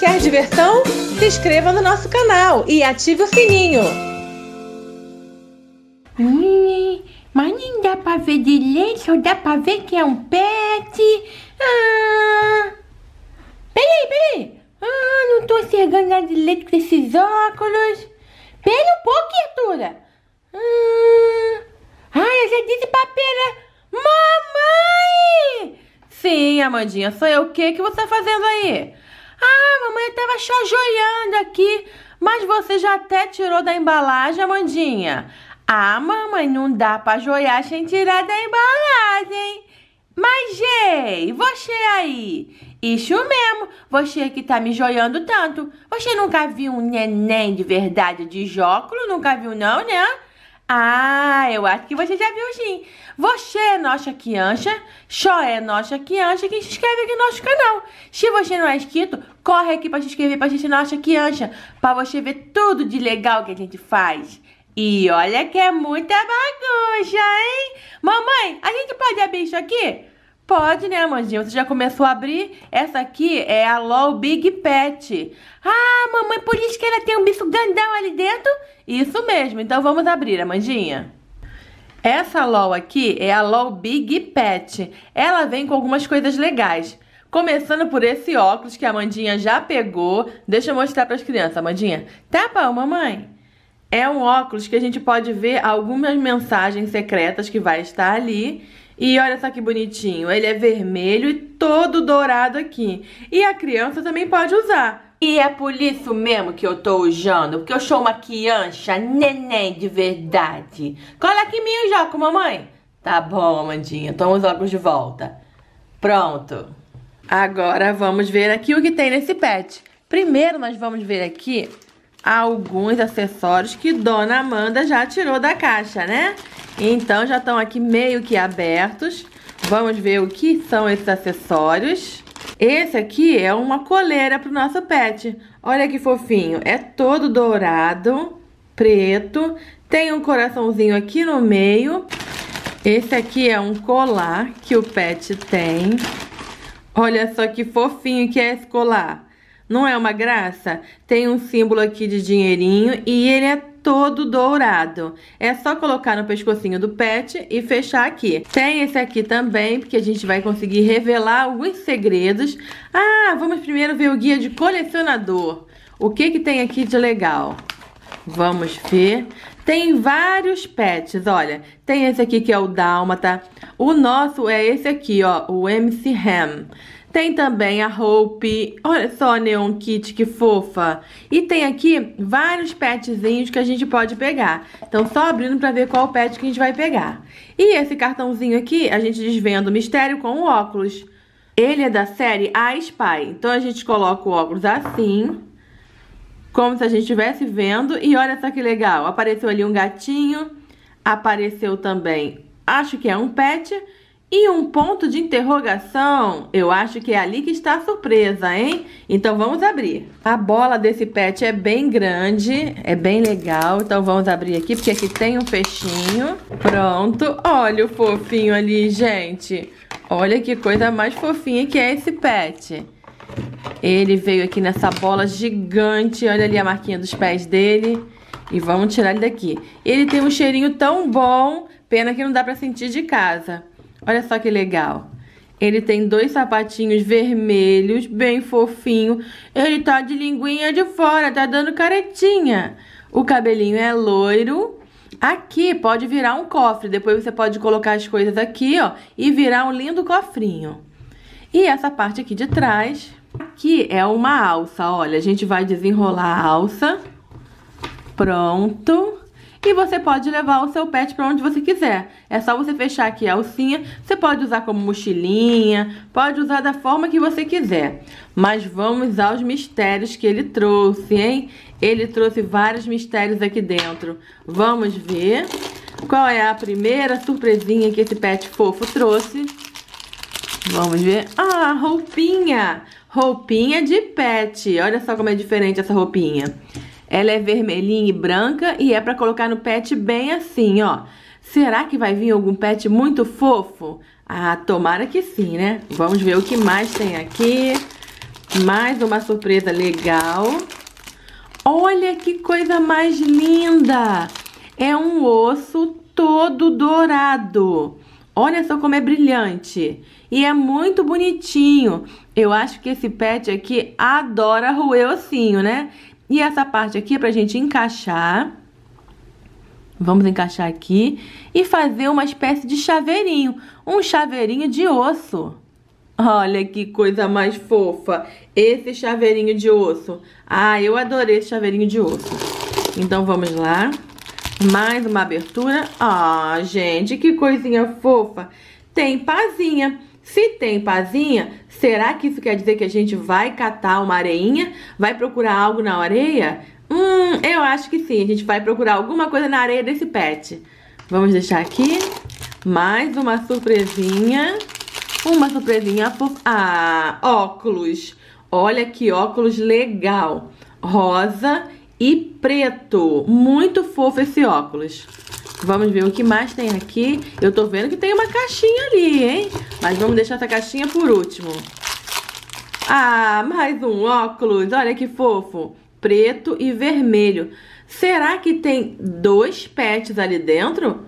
Quer diversão? Se inscreva no nosso canal e ative o sininho. Hum, mas nem dá pra ver de leite só dá pra ver que é um pet. Ah. Peraí, peraí. Ah, não tô enxergando nada leite com esses óculos. Pera um pouco, criatura. Ah. ah, eu já disse pra pera. Mamãe! Sim, Amandinha, sou eu. O que, que você tá fazendo aí? Ah, mamãe estava chajoiando aqui, mas você já até tirou da embalagem, Amandinha. Ah, mamãe, não dá pra joiar sem tirar da embalagem. Mas, Jay, você aí? Isso mesmo, você que tá me joiando tanto. Você nunca viu um neném de verdade de jóculo? Nunca viu não, né? Ah, eu acho que você já viu sim. Você é nossa criança, só é nossa criança quem se inscreve aqui no nosso canal. Se você não é inscrito, corre aqui para se inscrever para gente nossa criança, para você ver tudo de legal que a gente faz. E olha que é muita bagunça, hein? Mamãe, a gente pode abrir isso aqui? Pode, né, Amandinha? Você já começou a abrir? Essa aqui é a LOL Big Pet. Ah, mamãe, por isso que ela tem um bicho grandão ali dentro? Isso mesmo, então vamos abrir, Amandinha. Essa LOL aqui é a LOL Big Pet. Ela vem com algumas coisas legais. Começando por esse óculos que a Amandinha já pegou. Deixa eu mostrar para as crianças, Amandinha. Tá tá mamãe. É um óculos que a gente pode ver algumas mensagens secretas que vai estar ali e olha só que bonitinho, ele é vermelho e todo dourado aqui. E a criança também pode usar. E é por isso mesmo que eu tô usando, porque eu sou uma criança neném de verdade. Cola aqui em mim o jogo, mamãe. Tá bom, Amandinha, toma os óculos de volta. Pronto. Agora vamos ver aqui o que tem nesse pet. Primeiro nós vamos ver aqui alguns acessórios que Dona Amanda já tirou da caixa, né? Então já estão aqui meio que abertos. Vamos ver o que são esses acessórios. Esse aqui é uma coleira para o nosso pet. Olha que fofinho. É todo dourado, preto. Tem um coraçãozinho aqui no meio. Esse aqui é um colar que o pet tem. Olha só que fofinho que é esse colar. Não é uma graça? Tem um símbolo aqui de dinheirinho e ele é todo dourado. É só colocar no pescocinho do pet e fechar aqui. Tem esse aqui também, porque a gente vai conseguir revelar alguns segredos. Ah, vamos primeiro ver o guia de colecionador. O que que tem aqui de legal? Vamos ver. Tem vários pets, olha. Tem esse aqui que é o Dálmata. O nosso é esse aqui, ó, o MC Ham. Tem também a Hope. Olha só, Neon Kit, que fofa. E tem aqui vários petzinhos que a gente pode pegar. Então, só abrindo pra ver qual pet que a gente vai pegar. E esse cartãozinho aqui, a gente desvenda o mistério com o óculos. Ele é da série A Spy. Então, a gente coloca o óculos assim. Como se a gente estivesse vendo. E olha só que legal. Apareceu ali um gatinho. Apareceu também, acho que é um pet e um ponto de interrogação? Eu acho que é ali que está a surpresa, hein? Então vamos abrir. A bola desse pet é bem grande, é bem legal. Então vamos abrir aqui, porque aqui tem um fechinho. Pronto. Olha o fofinho ali, gente. Olha que coisa mais fofinha que é esse pet. Ele veio aqui nessa bola gigante. Olha ali a marquinha dos pés dele. E vamos tirar ele daqui. Ele tem um cheirinho tão bom. Pena que não dá pra sentir de casa. Olha só que legal. Ele tem dois sapatinhos vermelhos, bem fofinho. Ele tá de linguinha de fora, tá dando caretinha. O cabelinho é loiro. Aqui pode virar um cofre. Depois você pode colocar as coisas aqui, ó, e virar um lindo cofrinho. E essa parte aqui de trás, aqui é uma alça, olha. A gente vai desenrolar a alça. Pronto e você pode levar o seu pet para onde você quiser. É só você fechar aqui a alcinha, você pode usar como mochilinha, pode usar da forma que você quiser. Mas vamos aos mistérios que ele trouxe, hein? Ele trouxe vários mistérios aqui dentro. Vamos ver qual é a primeira surpresinha que esse pet fofo trouxe. Vamos ver. Ah, roupinha! Roupinha de pet. Olha só como é diferente essa roupinha. Ela é vermelhinha e branca e é para colocar no pet bem assim, ó. Será que vai vir algum pet muito fofo? Ah, tomara que sim, né? Vamos ver o que mais tem aqui. Mais uma surpresa legal. Olha que coisa mais linda! É um osso todo dourado. Olha só como é brilhante. E é muito bonitinho. Eu acho que esse pet aqui adora roer ossinho, né? E essa parte aqui é pra gente encaixar. Vamos encaixar aqui e fazer uma espécie de chaveirinho, um chaveirinho de osso. Olha que coisa mais fofa, esse chaveirinho de osso. Ah, eu adorei esse chaveirinho de osso. Então vamos lá, mais uma abertura. Ah, gente, que coisinha fofa. Tem pazinha. Se tem pazinha, será que isso quer dizer que a gente vai catar uma areinha? Vai procurar algo na areia? Hum, eu acho que sim. A gente vai procurar alguma coisa na areia desse pet. Vamos deixar aqui. Mais uma surpresinha. Uma surpresinha por... Ah, óculos. Olha que óculos legal. Rosa e preto. Muito fofo esse óculos. Vamos ver o que mais tem aqui. Eu tô vendo que tem uma caixinha ali, hein? Mas vamos deixar essa caixinha por último. Ah, mais um óculos. Olha que fofo. Preto e vermelho. Será que tem dois pets ali dentro?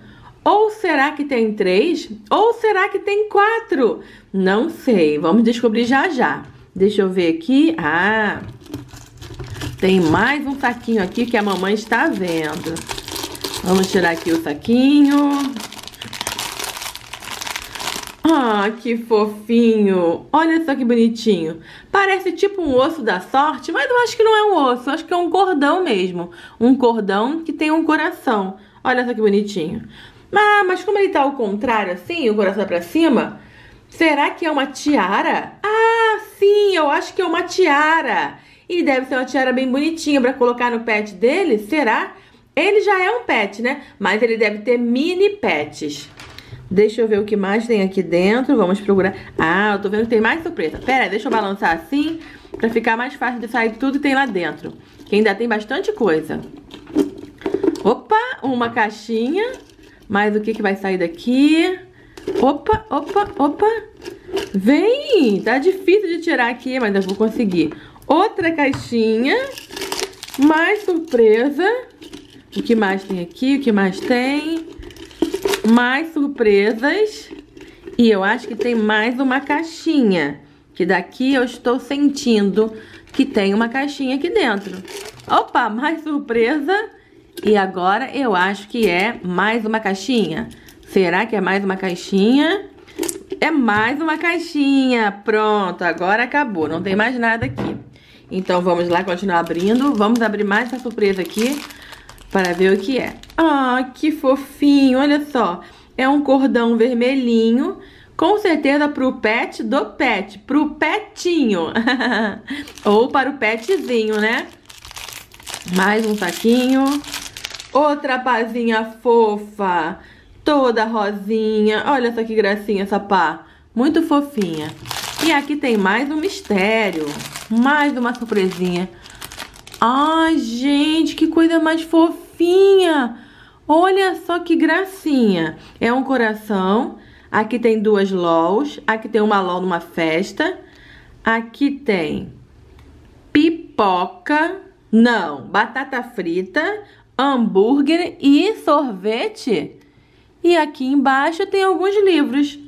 Ou será que tem três? Ou será que tem quatro? Não sei. Vamos descobrir já já. Deixa eu ver aqui. Ah, tem mais um saquinho aqui que a mamãe está vendo. Vamos tirar aqui o saquinho. Ah, que fofinho! Olha só que bonitinho. Parece tipo um osso da sorte, mas eu acho que não é um osso, Eu acho que é um cordão mesmo. Um cordão que tem um coração. Olha só que bonitinho. Ah, mas como ele tá ao contrário assim, o coração é pra cima, será que é uma tiara? Ah, sim, eu acho que é uma tiara. E deve ser uma tiara bem bonitinha pra colocar no pet dele, será? Ele já é um pet, né? Mas ele deve ter mini pets. Deixa eu ver o que mais tem aqui dentro. Vamos procurar. Ah, eu tô vendo que tem mais surpresa. Pera aí, deixa eu balançar assim pra ficar mais fácil de sair tudo que tem lá dentro. Que ainda tem bastante coisa. Opa, uma caixinha. Mas o que, que vai sair daqui? Opa, opa, opa. Vem! Tá difícil de tirar aqui, mas eu vou conseguir. Outra caixinha. Mais surpresa. O que mais tem aqui? O que mais tem? Mais surpresas. E eu acho que tem mais uma caixinha. Que daqui eu estou sentindo que tem uma caixinha aqui dentro. Opa, mais surpresa. E agora eu acho que é mais uma caixinha. Será que é mais uma caixinha? É mais uma caixinha. Pronto, agora acabou. Não tem mais nada aqui. Então vamos lá continuar abrindo. Vamos abrir mais essa surpresa aqui para ver o que é. Ah, que fofinho, olha só. É um cordão vermelhinho, com certeza para o pet do pet, para o petinho. Ou para o petzinho, né? Mais um saquinho. Outra pazinha fofa, toda rosinha. Olha só que gracinha essa pá, muito fofinha. E aqui tem mais um mistério, mais uma surpresinha. Ai, gente, que coisa mais fofinha fofinha! Olha só que gracinha! É um coração, aqui tem duas LOLs, aqui tem uma LOL numa festa, aqui tem pipoca, não, batata frita, hambúrguer e sorvete. E aqui embaixo tem alguns livros.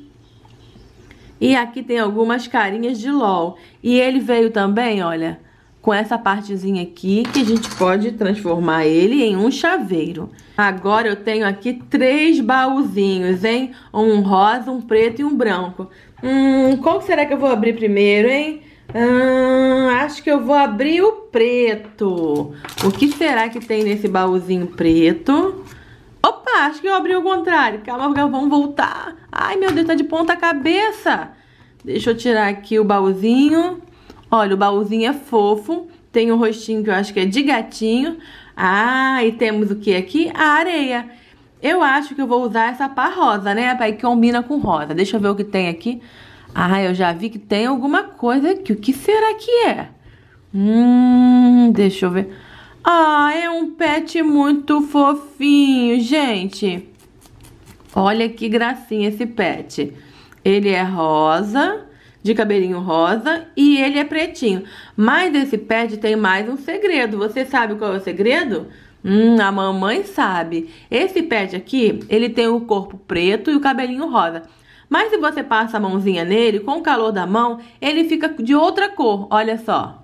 E aqui tem algumas carinhas de LOL. E ele veio também, olha, com essa partezinha aqui que a gente pode transformar ele em um chaveiro. Agora eu tenho aqui três baúzinhos, hein? Um rosa, um preto e um branco. Hum, qual será que eu vou abrir primeiro, hein? Hum, acho que eu vou abrir o preto. O que será que tem nesse baúzinho preto? Opa, acho que eu abri o contrário. Calma, vamos voltar. Ai, meu Deus, tá de ponta cabeça. Deixa eu tirar aqui o baúzinho. Olha, o baúzinho é fofo, tem um rostinho que eu acho que é de gatinho. Ah, e temos o que aqui? A areia. Eu acho que eu vou usar essa pá rosa, né, pai? Que combina com rosa. Deixa eu ver o que tem aqui. Ah, eu já vi que tem alguma coisa aqui. O que será que é? Hum, deixa eu ver. Ah, é um pet muito fofinho, gente. Olha que gracinha esse pet. Ele é rosa de cabelinho rosa e ele é pretinho. Mas esse pad tem mais um segredo. Você sabe qual é o segredo? Hum, a mamãe sabe. Esse pad aqui, ele tem o corpo preto e o cabelinho rosa. Mas se você passa a mãozinha nele, com o calor da mão, ele fica de outra cor. Olha só.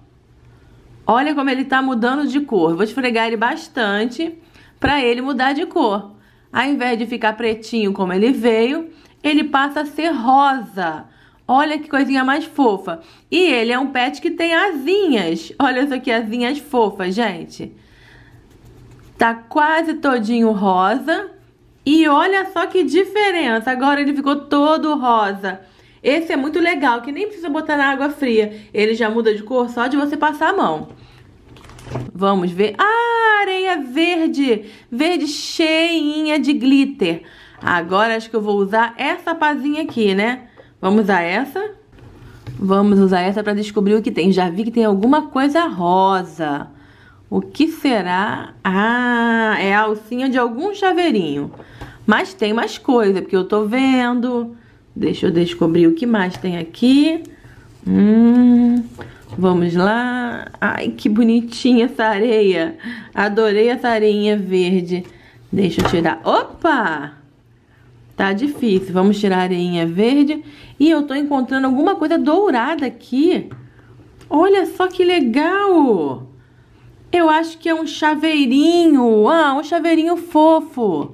Olha como ele tá mudando de cor. Vou esfregar ele bastante para ele mudar de cor. Ao invés de ficar pretinho como ele veio, ele passa a ser rosa. Olha que coisinha mais fofa. E ele é um pet que tem asinhas. Olha só que asinhas fofas, gente. Tá quase todinho rosa. E olha só que diferença. Agora ele ficou todo rosa. Esse é muito legal, que nem precisa botar na água fria. Ele já muda de cor só de você passar a mão. Vamos ver. Ah, areia verde. Verde cheinha de glitter. Agora acho que eu vou usar essa pazinha aqui, né? Vamos usar essa? Vamos usar essa para descobrir o que tem. Já vi que tem alguma coisa rosa. O que será? Ah, é a alcinha de algum chaveirinho. Mas tem mais coisa, porque eu tô vendo. Deixa eu descobrir o que mais tem aqui. Hum, vamos lá. Ai, que bonitinha essa areia. Adorei essa areinha verde. Deixa eu tirar. Opa! Tá difícil. Vamos tirar a areinha verde. E eu tô encontrando alguma coisa dourada aqui. Olha só que legal! Eu acho que é um chaveirinho. Ah, um chaveirinho fofo.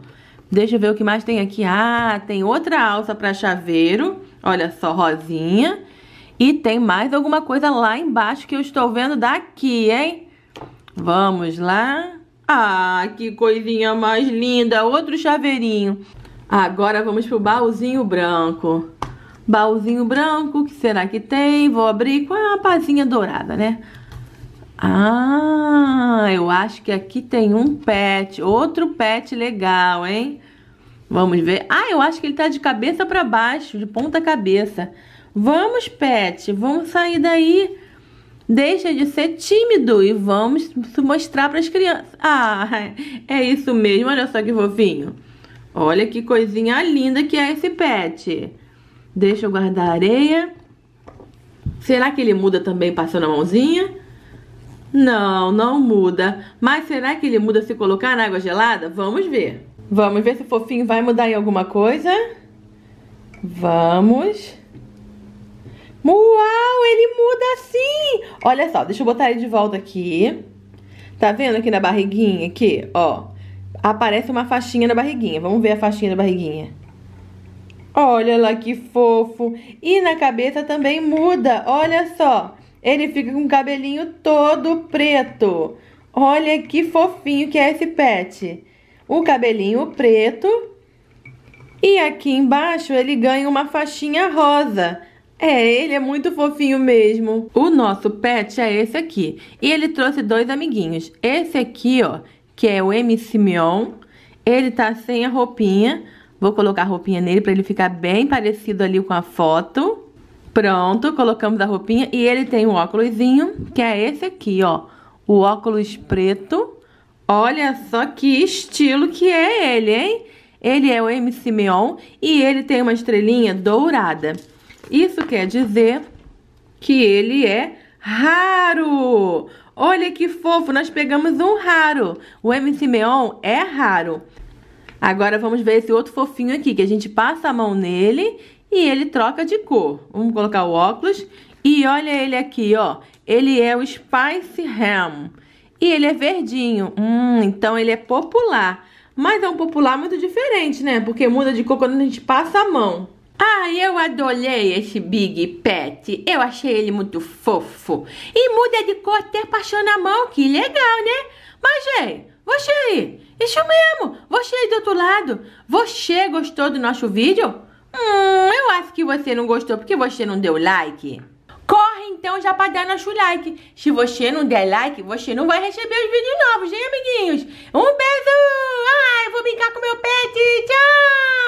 Deixa eu ver o que mais tem aqui. Ah, tem outra alça para chaveiro. Olha só, rosinha. E tem mais alguma coisa lá embaixo que eu estou vendo daqui, hein? Vamos lá. Ah, que coisinha mais linda. Outro chaveirinho. Agora vamos pro baúzinho branco. Baúzinho branco, o que será que tem? Vou abrir com a pazinha dourada, né? Ah, eu acho que aqui tem um pet, outro pet legal, hein? Vamos ver. Ah, eu acho que ele tá de cabeça para baixo, de ponta cabeça. Vamos, pet, vamos sair daí. Deixa de ser tímido e vamos mostrar para as crianças. Ah, é isso mesmo. Olha só que fofinho. Olha que coisinha linda que é esse pet. Deixa eu guardar a areia. Será que ele muda também passando a mãozinha? Não, não muda. Mas será que ele muda se colocar na água gelada? Vamos ver. Vamos ver se o fofinho vai mudar em alguma coisa. Vamos. Uau, ele muda assim! Olha só, deixa eu botar ele de volta aqui. Tá vendo aqui na barriguinha aqui, ó? aparece uma faixinha na barriguinha. Vamos ver a faixinha na barriguinha. Olha lá que fofo. E na cabeça também muda, olha só. Ele fica com o cabelinho todo preto. Olha que fofinho que é esse pet. O cabelinho preto. E aqui embaixo ele ganha uma faixinha rosa. É, ele é muito fofinho mesmo. O nosso pet é esse aqui. E ele trouxe dois amiguinhos. Esse aqui, ó, que é o M. Simeon. Ele tá sem a roupinha. Vou colocar a roupinha nele para ele ficar bem parecido ali com a foto. Pronto, colocamos a roupinha e ele tem um óculosinho, que é esse aqui, ó. O óculos preto. Olha só que estilo que é ele, hein? Ele é o M. Simeon e ele tem uma estrelinha dourada. Isso quer dizer que ele é raro. Olha que fofo, nós pegamos um raro. O M. Simeon é raro. Agora vamos ver esse outro fofinho aqui, que a gente passa a mão nele e ele troca de cor. Vamos colocar o óculos e olha ele aqui, ó. Ele é o Spice Ham e ele é verdinho. Hum, então ele é popular. Mas é um popular muito diferente, né? Porque muda de cor quando a gente passa a mão. Ah, eu adorei esse Big Pet. Eu achei ele muito fofo. E muda de cor até paixão na mão, que legal, né? Mas, gente, você aí, isso mesmo. Você aí do outro lado, você gostou do nosso vídeo? Hum, eu acho que você não gostou porque você não deu like. Corre então já para dar nosso like. Se você não der like, você não vai receber os vídeos novos, hein, amiguinhos? Um beijo! Ai, ah, vou brincar com meu pet. Tchau!